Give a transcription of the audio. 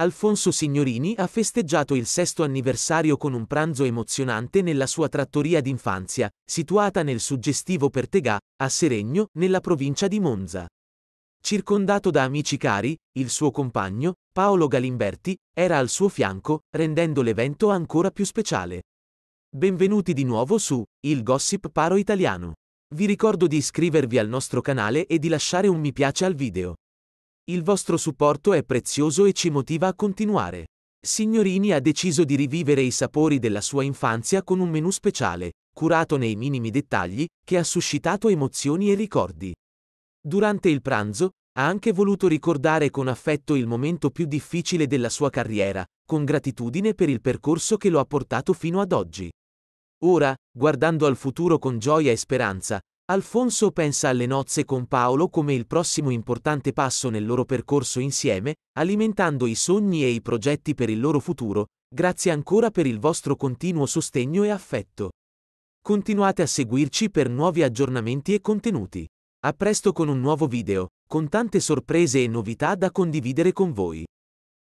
Alfonso Signorini ha festeggiato il sesto anniversario con un pranzo emozionante nella sua trattoria d'infanzia, situata nel suggestivo Pertegà, a Seregno, nella provincia di Monza. Circondato da amici cari, il suo compagno, Paolo Galimberti, era al suo fianco, rendendo l'evento ancora più speciale. Benvenuti di nuovo su Il Gossip Paro Italiano. Vi ricordo di iscrivervi al nostro canale e di lasciare un mi piace al video. Il vostro supporto è prezioso e ci motiva a continuare. Signorini ha deciso di rivivere i sapori della sua infanzia con un menù speciale, curato nei minimi dettagli, che ha suscitato emozioni e ricordi. Durante il pranzo, ha anche voluto ricordare con affetto il momento più difficile della sua carriera, con gratitudine per il percorso che lo ha portato fino ad oggi. Ora, guardando al futuro con gioia e speranza, Alfonso pensa alle nozze con Paolo come il prossimo importante passo nel loro percorso insieme, alimentando i sogni e i progetti per il loro futuro, grazie ancora per il vostro continuo sostegno e affetto. Continuate a seguirci per nuovi aggiornamenti e contenuti. A presto con un nuovo video, con tante sorprese e novità da condividere con voi.